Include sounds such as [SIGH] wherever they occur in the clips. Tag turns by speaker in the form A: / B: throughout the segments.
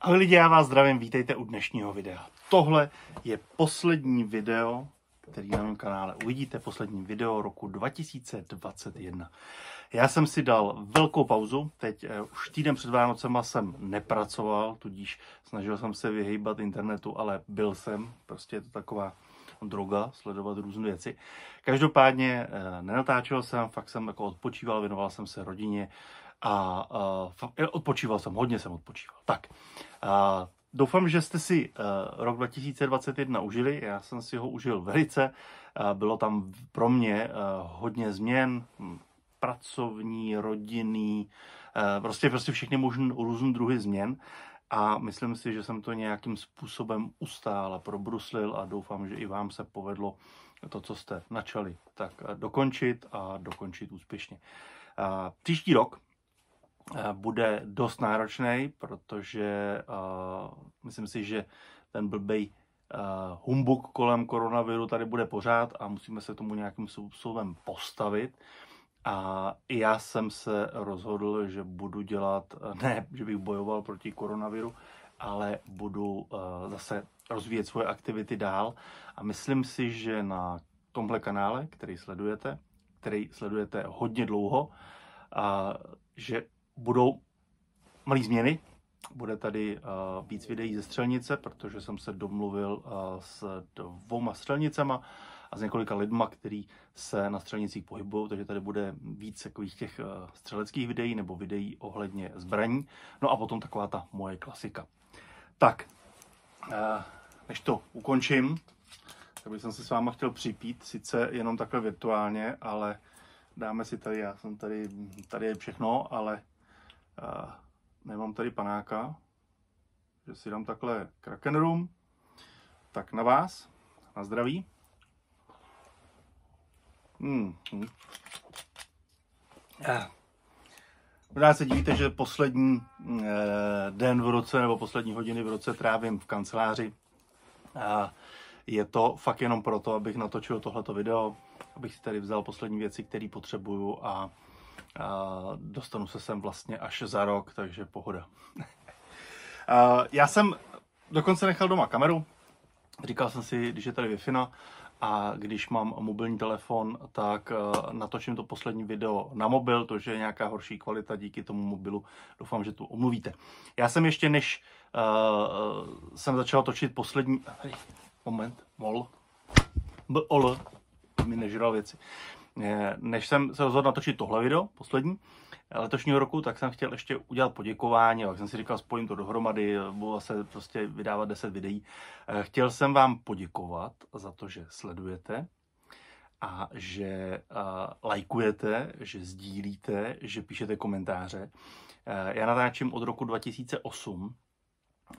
A: Ahoj lidi, já vás zdravím, vítejte u dnešního videa. Tohle je poslední video, který na mém kanále uvidíte, poslední video roku 2021. Já jsem si dal velkou pauzu, teď eh, už týden před Vánocema jsem nepracoval, tudíž snažil jsem se vyhýbat internetu, ale byl jsem, prostě je to taková droga, sledovat různé věci. Každopádně eh, nenatáčel jsem, fakt jsem jako odpočíval, věnoval jsem se rodině, a uh, odpočíval jsem, hodně jsem odpočíval. Tak, uh, doufám, že jste si uh, rok 2021 užili, já jsem si ho užil velice, uh, bylo tam pro mě uh, hodně změn, hm, pracovní, rodinný, uh, prostě, prostě všechny možné různé druhy změn a myslím si, že jsem to nějakým způsobem ustál a probruslil a doufám, že i vám se povedlo to, co jste načali, tak dokončit a dokončit úspěšně. Příští rok Eh, bude dost náročný, protože uh, myslím si, že ten blbej uh, humbuk kolem koronaviru tady bude pořád a musíme se tomu nějakým způsobem postavit. A já jsem se rozhodl, že budu dělat, ne, že bych bojoval proti koronaviru, ale budu uh, zase rozvíjet svoje aktivity dál. A myslím si, že na tomhle kanále, který sledujete, který sledujete hodně dlouho, a že budou malé změny. Bude tady uh, víc videí ze střelnice, protože jsem se domluvil uh, s dvouma střelnicema a s několika lidma, kteří se na střelnicích pohybují, takže tady bude víc takových těch uh, střeleckých videí nebo videí ohledně zbraní. No a potom taková ta moje klasika. Tak, než to ukončím, tak bych se s váma chtěl připít, sice jenom takhle virtuálně, ale dáme si tady, já jsem tady, tady je všechno, ale a nemám tady panáka, že si dám takhle Kraken Room. Tak na vás, na zdraví. Hmm. hmm. Možná se divíte, že poslední eh, den v roce nebo poslední hodiny v roce trávím v kanceláři. A je to fakt jenom proto, abych natočil tohleto video, abych si tady vzal poslední věci, které potřebuju a a dostanu se sem vlastně až za rok, takže pohoda. [LAUGHS] já jsem dokonce nechal doma kameru. Říkal jsem si, když je tady wi a když mám mobilní telefon, tak e, natočím to poslední video na mobil, to, že je nějaká horší kvalita díky tomu mobilu, doufám, že tu omluvíte. Já jsem ještě, než uh, jsem začal točit poslední... Moment, mol. Bol, mi nežral věci. Eh, než jsem se rozhodl natočit tohle video, poslední, eh, letošního roku, tak jsem chtěl ještě udělat poděkování, jak jsem si říkal, spojím to dohromady, budu eh, se prostě vydávat 10 videí. Chtěl jsem vám poděkovat za to, že sledujete a že lajkujete, že sdílíte, že píšete komentáře. Já natáčím od roku 2008,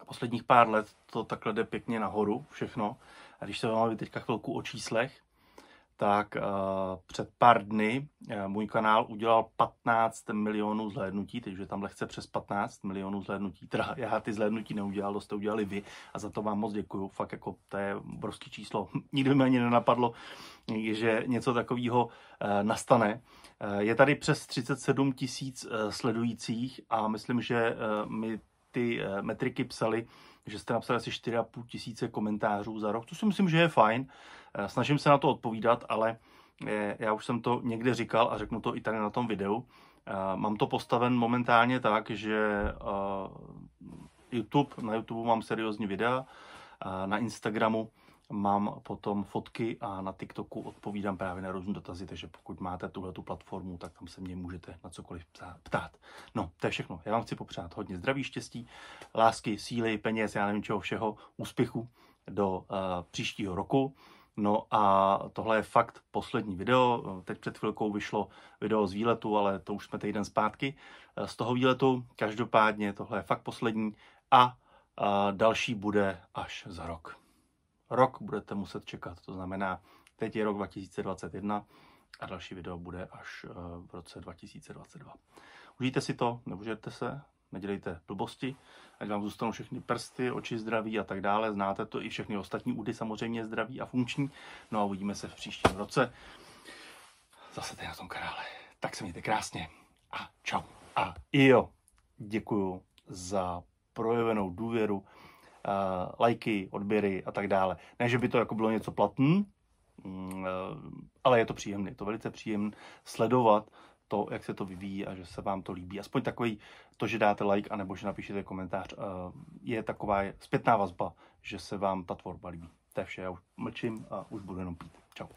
A: posledních pár let to takhle jde pěkně nahoru všechno. A když se vám teďka chvilku o číslech, tak uh, před pár dny uh, můj kanál udělal 15 milionů zhlédnutí, takže tam lehce přes 15 milionů zhlédnutí. Teda já ty zhlédnutí neudělal, to jste udělali vy a za to vám moc děkuju. Fakt jako to je obrovský číslo. [LAUGHS] Nikdy mi ani nenapadlo, že něco takového uh, eh, nastane. Je tady přes 37 tisíc sledujících a myslím, že mi ty eh, metriky psali, že jste napsali asi 4,5 tisíce komentářů za rok, to si myslím, že je fajn. Eh, snažím se na to odpovídat, ale eh, já už jsem to někde říkal a řeknu to i tady na tom videu. Mám to postaven momentálně tak, že YouTube, na YouTube mám seriózní videa, na Instagramu mám potom fotky a na TikToku odpovídám právě na různé dotazy, takže pokud máte tuhle tu platformu, tak tam se mě můžete na cokoliv ptát. No, to je všechno. Já vám chci popřát hodně zdraví, štěstí, lásky, síly, peněz, já nevím čeho všeho, úspěchu do uh, příštího roku. No a tohle je fakt poslední video. Teď před chvilkou vyšlo video z výletu, ale to už jsme týden zpátky. Eh, z toho výletu každopádně tohle je fakt poslední a, a eh, další bude až za rok rok budete muset čekat. To znamená, teď je rok 2021 a další video bude až eh, v roce 2022. Užijte si to, neužijte se, nedělejte blbosti, ať vám zůstanou všechny prsty, oči zdraví a tak dále. Znáte to i všechny ostatní údy samozřejmě zdraví a funkční. No a uvidíme se v příštím roce. Zase tady na tom kanále. Tak se mějte krásně a čau. A jo, děkuju za projevenou důvěru lajky, odběry a tak dále. Ne, že by to jako bylo něco platný, mm, e, ale je to příjemné, je to velice příjemné sledovat to, jak se to vyvíjí a že se vám to líbí. Aspoň takový, to, že dáte like, anebo že napíšete komentář, e, je taková zpětná vazba, že se vám ta tvorba líbí. To je vše, já už mlčím a už budu jenom pít. Čau.